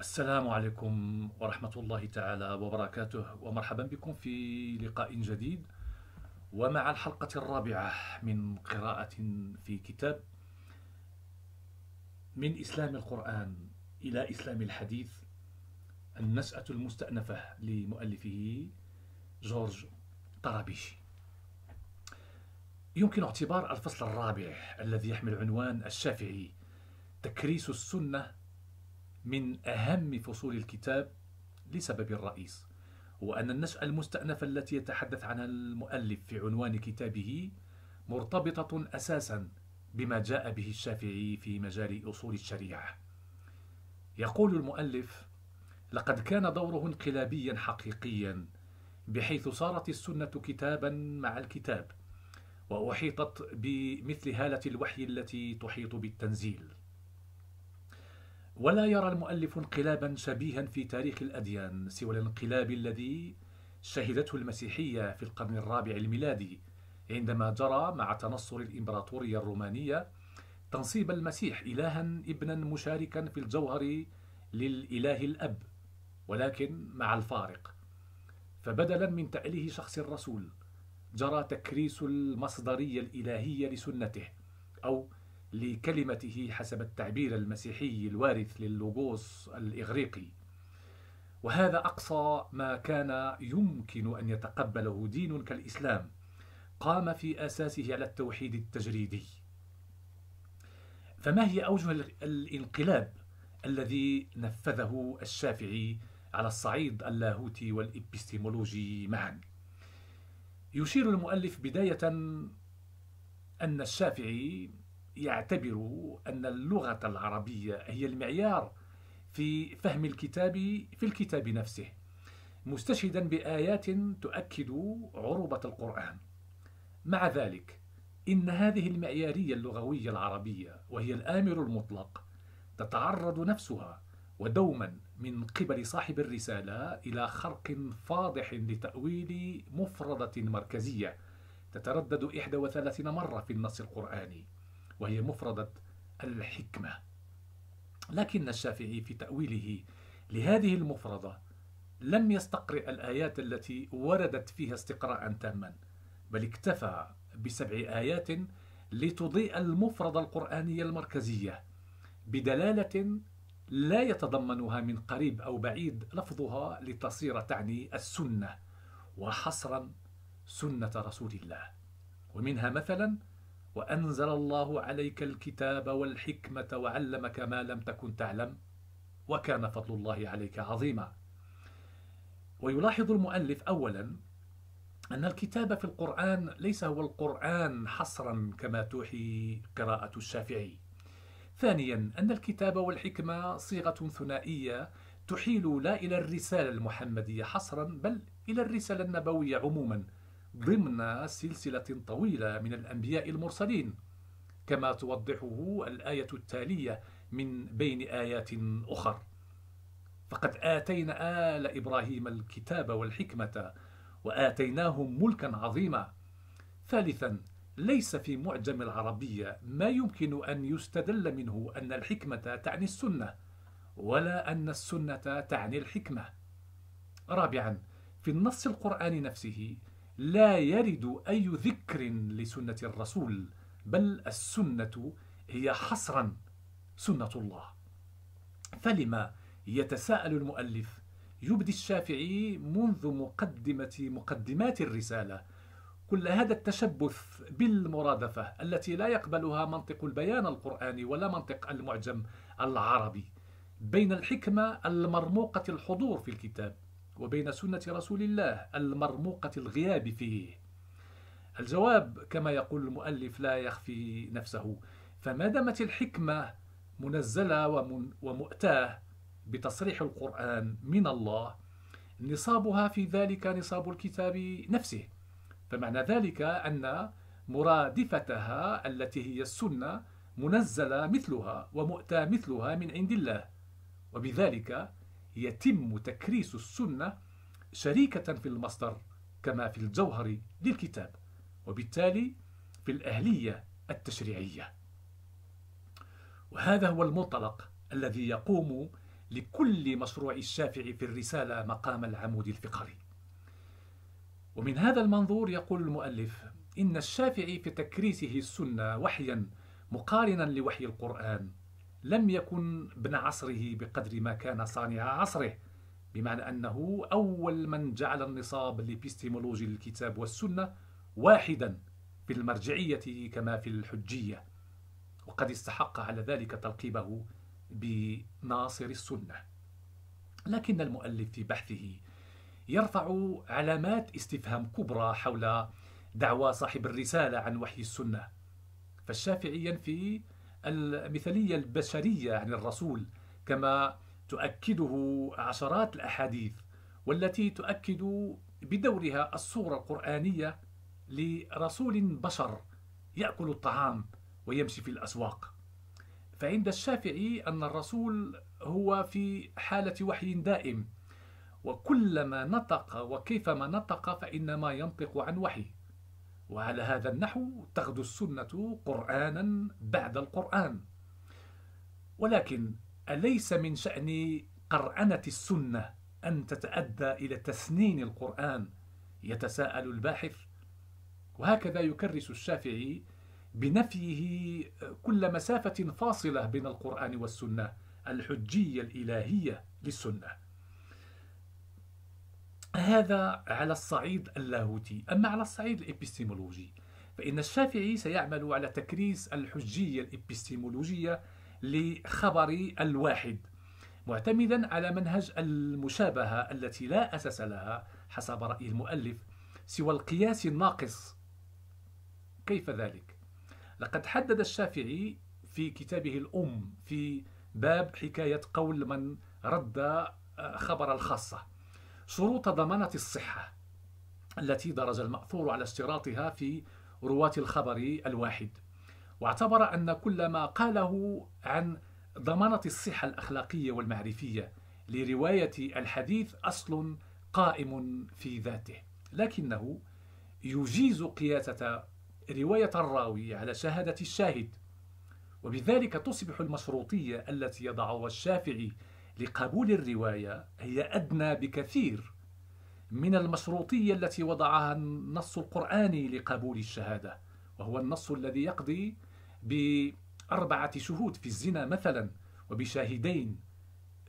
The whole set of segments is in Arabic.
السلام عليكم ورحمة الله تعالى وبركاته ومرحبا بكم في لقاء جديد ومع الحلقة الرابعة من قراءة في كتاب من إسلام القرآن إلى إسلام الحديث النشأة المستأنفة لمؤلفه جورج طرابيشي يمكن اعتبار الفصل الرابع الذي يحمل عنوان الشافعي تكريس السنة من أهم فصول الكتاب لسبب رئيس هو أن النشأة المستأنفة التي يتحدث عنها المؤلف في عنوان كتابه مرتبطة أساسا بما جاء به الشافعي في مجال أصول الشريعة يقول المؤلف لقد كان دوره انقلابيا حقيقيا بحيث صارت السنة كتابا مع الكتاب وأحيطت بمثل هالة الوحي التي تحيط بالتنزيل ولا يرى المؤلف انقلابا شبيها في تاريخ الأديان سوى الانقلاب الذي شهدته المسيحية في القرن الرابع الميلادي عندما جرى مع تنصر الإمبراطورية الرومانية تنصيب المسيح إلها ابنا مشاركا في الجوهر للإله الأب ولكن مع الفارق فبدلا من تأليه شخص الرسول جرى تكريس المصدرية الإلهية لسنته أو لكلمته حسب التعبير المسيحي الوارث للوغوس الإغريقي وهذا أقصى ما كان يمكن أن يتقبله دين كالإسلام قام في أساسه على التوحيد التجريدي فما هي أوجه الانقلاب الذي نفذه الشافعي على الصعيد اللاهوتي والإبستيمولوجي معا يشير المؤلف بداية أن الشافعي يعتبر أن اللغة العربية هي المعيار في فهم الكتاب في الكتاب نفسه مستشهدا بآيات تؤكد عروبة القرآن مع ذلك إن هذه المعيارية اللغوية العربية وهي الآمر المطلق تتعرض نفسها ودوما من قبل صاحب الرسالة إلى خرق فاضح لتأويل مفردة مركزية تتردد 31 مرة في النص القرآني وهي مفردة الحكمة لكن الشافعي في تأويله لهذه المفردة لم يستقرئ الآيات التي وردت فيها استقراء تاما بل اكتفى بسبع آيات لتضيء المفردة القرآنية المركزية بدلالة لا يتضمنها من قريب أو بعيد لفظها لتصير تعني السنة وحصرا سنة رسول الله ومنها مثلا وأنزل الله عليك الكتاب والحكمة وعلمك ما لم تكن تعلم وكان فضل الله عليك عظيما ويلاحظ المؤلف أولا أن الكتاب في القرآن ليس هو القرآن حصرا كما توحي قراءة الشافعي ثانيا أن الكتاب والحكمة صيغة ثنائية تحيل لا إلى الرسالة المحمدية حصرا بل إلى الرسالة النبوية عموما ضمن سلسلة طويلة من الأنبياء المرسلين كما توضحه الآية التالية من بين آيات أخر فقد آتينا آل إبراهيم الكتاب والحكمة وآتيناهم ملكا عظيما ثالثا ليس في معجم العربية ما يمكن أن يستدل منه أن الحكمة تعني السنة ولا أن السنة تعني الحكمة رابعا في النص القرآن نفسه لا يرد أي ذكر لسنة الرسول بل السنة هي حصرا سنة الله فلما يتساءل المؤلف يبدي الشافعي منذ مقدمة مقدمات الرسالة كل هذا التشبث بالمرادفة التي لا يقبلها منطق البيان القرآني ولا منطق المعجم العربي بين الحكمة المرموقة الحضور في الكتاب وبين سنة رسول الله المرموقة الغياب فيه الجواب كما يقول المؤلف لا يخفي نفسه فما دامت الحكمة منزلة ومؤتاة بتصريح القرآن من الله نصابها في ذلك نصاب الكتاب نفسه فمعنى ذلك أن مرادفتها التي هي السنة منزلة مثلها ومؤتى مثلها من عند الله وبذلك يتم تكريس السنة شريكة في المصدر كما في الجوهر للكتاب وبالتالي في الأهلية التشريعية وهذا هو المنطلق الذي يقوم لكل مشروع الشافعي في الرسالة مقام العمود الفقري ومن هذا المنظور يقول المؤلف إن الشافعي في تكريسه السنة وحيا مقارنا لوحي القرآن لم يكن ابن عصره بقدر ما كان صانع عصره بمعنى أنه أول من جعل النصاب الإبستيمولوجي للكتاب والسنة واحدا في المرجعية كما في الحجية وقد استحق على ذلك تلقيبه بناصر السنة لكن المؤلف في بحثه يرفع علامات استفهام كبرى حول دعوى صاحب الرسالة عن وحي السنة فالشافعي ينفي المثالية البشرية عن الرسول كما تؤكده عشرات الأحاديث والتي تؤكد بدورها الصورة القرآنية لرسول بشر يأكل الطعام ويمشي في الأسواق فعند الشافعي أن الرسول هو في حالة وحي دائم وكلما نطق وكيفما نطق فإنما ينطق عن وحي وعلى هذا النحو تغدو السنة قرآنا بعد القرآن ولكن أليس من شأن قرأنة السنة أن تتأدى إلى تسنين القرآن يتساءل الباحث وهكذا يكرس الشافعي بنفيه كل مسافة فاصلة بين القرآن والسنة الحجية الإلهية للسنة هذا على الصعيد اللاهوتي أما على الصعيد الإبستيمولوجي فإن الشافعي سيعمل على تكريس الحجية الإبستيمولوجية لخبر الواحد معتمدا على منهج المشابهة التي لا أساس لها حسب رأي المؤلف سوى القياس الناقص كيف ذلك؟ لقد حدد الشافعي في كتابه الأم في باب حكاية قول من رد خبر الخاصة شروط ضمانة الصحة التي درج المأثور على اشتراطها في رواة الخبر الواحد واعتبر أن كل ما قاله عن ضمانة الصحة الأخلاقية والمعرفية لرواية الحديث أصل قائم في ذاته لكنه يجيز قياسة رواية الراوي على شهادة الشاهد وبذلك تصبح المشروطية التي يضعها الشافعي لقبول الرواية هي أدنى بكثير من المشروطية التي وضعها النص القرآني لقبول الشهادة وهو النص الذي يقضي بأربعة شهود في الزنا مثلا وبشاهدين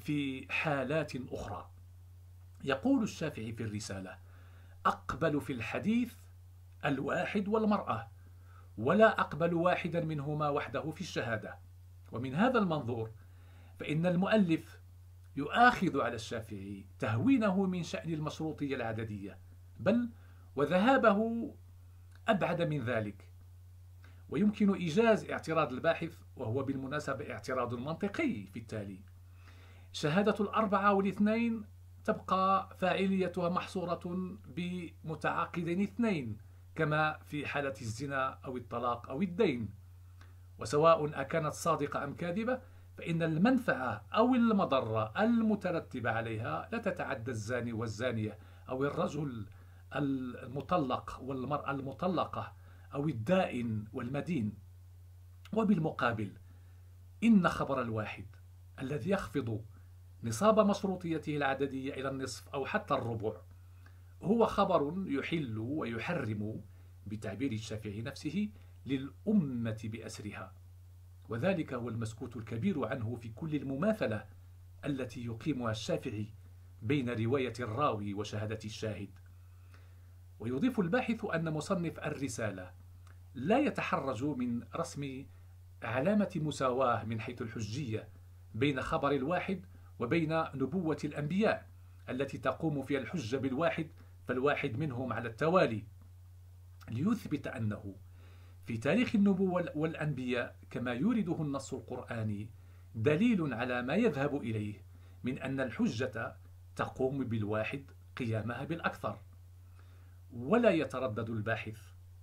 في حالات أخرى يقول الشافعي في الرسالة أقبل في الحديث الواحد والمرأة ولا أقبل واحدا منهما وحده في الشهادة ومن هذا المنظور فإن المؤلف يؤاخذ على الشافعي تهوينه من شأن المشروطية العددية بل وذهابه أبعد من ذلك ويمكن إيجاز اعتراض الباحث وهو بالمناسبة اعتراض منطقي في التالي شهادة الأربعة والاثنين تبقى فاعليتها محصورة بمتعاقدين اثنين كما في حالة الزنا أو الطلاق أو الدين وسواء أكانت صادقة أم كاذبة فإن المنفعة أو المضرة المترتبة عليها لا تتعدى الزاني والزانية أو الرجل المطلق والمرأة المطلقة أو الدائن والمدين وبالمقابل إن خبر الواحد الذي يخفض نصاب مشروطيته العددية إلى النصف أو حتى الربع هو خبر يحل ويحرم بتعبير الشافعي نفسه للأمة بأسرها وذلك هو المسكوت الكبير عنه في كل المماثلة التي يقيمها الشافعي بين رواية الراوي وشهادة الشاهد ويضيف الباحث أن مصنف الرسالة لا يتحرج من رسم علامة مساواة من حيث الحجية بين خبر الواحد وبين نبوة الأنبياء التي تقوم فيها الحجة بالواحد فالواحد منهم على التوالي ليثبت أنه في تاريخ النبوة والأنبياء كما يورده النص القرآني دليل على ما يذهب إليه من أن الحجة تقوم بالواحد قيامها بالأكثر ولا يتردد الباحث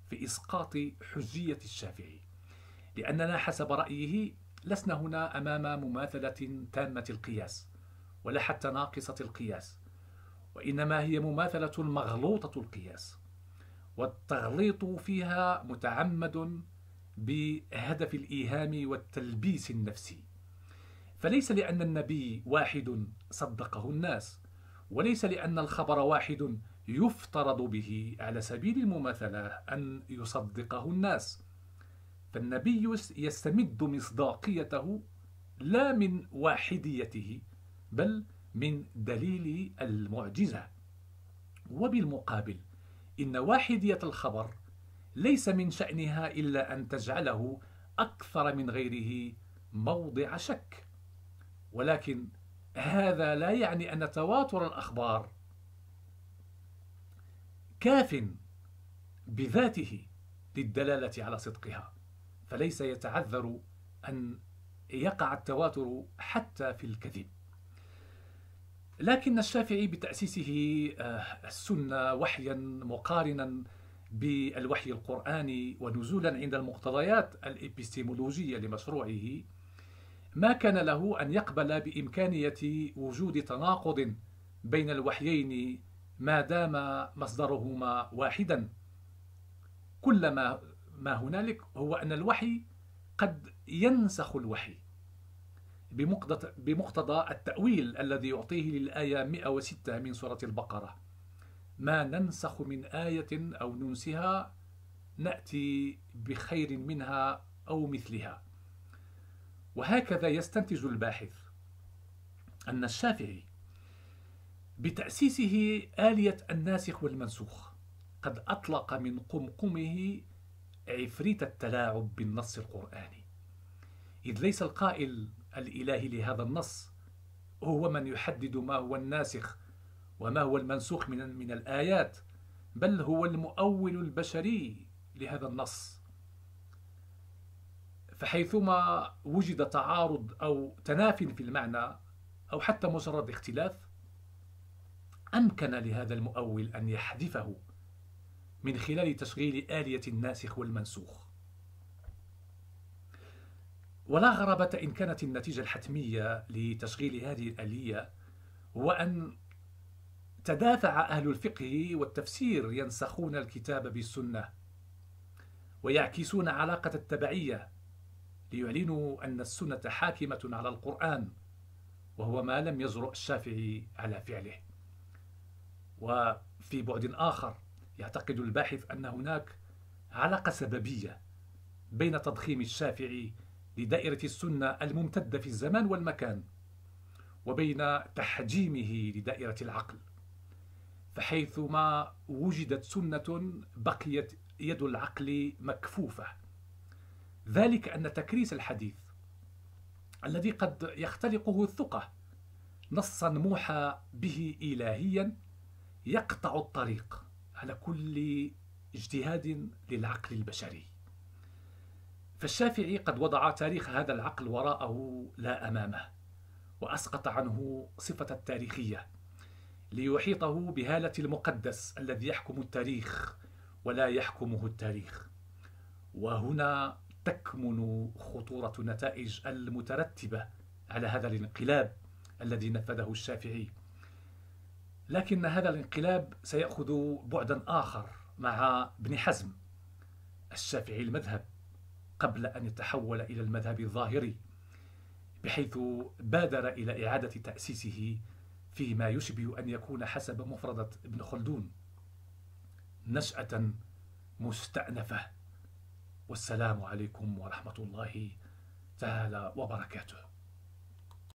في إسقاط حجية الشافعي لأننا حسب رأيه لسنا هنا أمام مماثلة تامة القياس ولا حتى ناقصة القياس وإنما هي مماثلة مغلوطة القياس والتغليط فيها متعمد بهدف الإيهام والتلبيس النفسي فليس لأن النبي واحد صدقه الناس وليس لأن الخبر واحد يفترض به على سبيل المماثلة أن يصدقه الناس فالنبي يستمد مصداقيته لا من واحديته بل من دليل المعجزة وبالمقابل إن واحدية الخبر ليس من شأنها إلا أن تجعله أكثر من غيره موضع شك ولكن هذا لا يعني أن تواتر الأخبار كاف بذاته للدلالة على صدقها فليس يتعذر أن يقع التواتر حتى في الكذب لكن الشافعي بتأسيسه آه، السنة وحيا مقارنا بالوحي القرآني ونزولا عند المقتضيات الإبستيمولوجية لمشروعه ما كان له أن يقبل بإمكانية وجود تناقض بين الوحيين ما دام مصدرهما واحدا كل ما, ما هنالك هو أن الوحي قد ينسخ الوحي بمقتضى التأويل الذي يعطيه للآية 106 من سورة البقرة ما ننسخ من آية أو ننسها نأتي بخير منها أو مثلها وهكذا يستنتج الباحث أن الشافعي بتأسيسه آلية الناسخ والمنسوخ قد أطلق من قمقمه عفريت التلاعب بالنص القرآني إذ ليس القائل الإلهي لهذا النص هو من يحدد ما هو الناسخ وما هو المنسوخ من من الآيات بل هو المؤول البشري لهذا النص فحيثما وجد تعارض أو تناف في المعنى أو حتى مجرد اختلاف أمكن لهذا المؤول أن يحذفه من خلال تشغيل آلية الناسخ والمنسوخ ولا غرابة إن كانت النتيجة الحتمية لتشغيل هذه الآلية هو أن تدافع أهل الفقه والتفسير ينسخون الكتاب بالسنة ويعكسون علاقة التبعية ليعلنوا أن السنة حاكمة على القرآن وهو ما لم يجرؤ الشافعي على فعله وفي بعد آخر يعتقد الباحث أن هناك علاقة سببية بين تضخيم الشافعي لدائرة السنة الممتدة في الزمان والمكان وبين تحجيمه لدائرة العقل فحيثما وجدت سنة بقيت يد العقل مكفوفة ذلك أن تكريس الحديث الذي قد يختلقه الثقة نصا موحى به إلهيا يقطع الطريق على كل اجتهاد للعقل البشري فالشافعي قد وضع تاريخ هذا العقل وراءه لا أمامه وأسقط عنه صفة التاريخية ليحيطه بهالة المقدس الذي يحكم التاريخ ولا يحكمه التاريخ وهنا تكمن خطورة النتائج المترتبة على هذا الانقلاب الذي نفذه الشافعي لكن هذا الانقلاب سيأخذ بعدا آخر مع ابن حزم الشافعي المذهب قبل أن يتحول إلى المذهب الظاهري بحيث بادر إلى إعادة تأسيسه فيما يشبه أن يكون حسب مفردة ابن خلدون نشأة مستأنفة والسلام عليكم ورحمة الله تعالى وبركاته